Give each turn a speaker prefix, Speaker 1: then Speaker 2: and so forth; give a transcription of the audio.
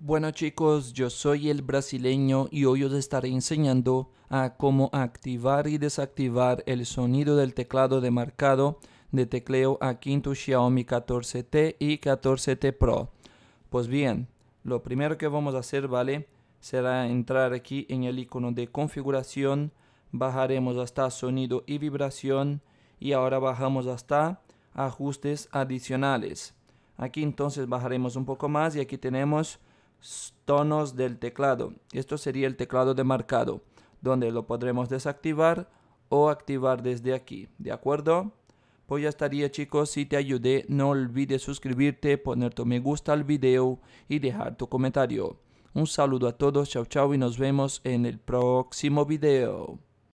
Speaker 1: Bueno chicos, yo soy el brasileño y hoy os estaré enseñando a cómo activar y desactivar el sonido del teclado de marcado de tecleo a en Xiaomi 14T y 14T Pro. Pues bien, lo primero que vamos a hacer, ¿vale? Será entrar aquí en el icono de configuración, bajaremos hasta sonido y vibración y ahora bajamos hasta ajustes adicionales. Aquí entonces bajaremos un poco más y aquí tenemos tonos del teclado. Esto sería el teclado de marcado donde lo podremos desactivar o activar desde aquí, ¿de acuerdo? Pues ya estaría chicos, si te ayudé no olvides suscribirte, poner tu me gusta al vídeo y dejar tu comentario. Un saludo a todos, chao chao y nos vemos en el próximo video.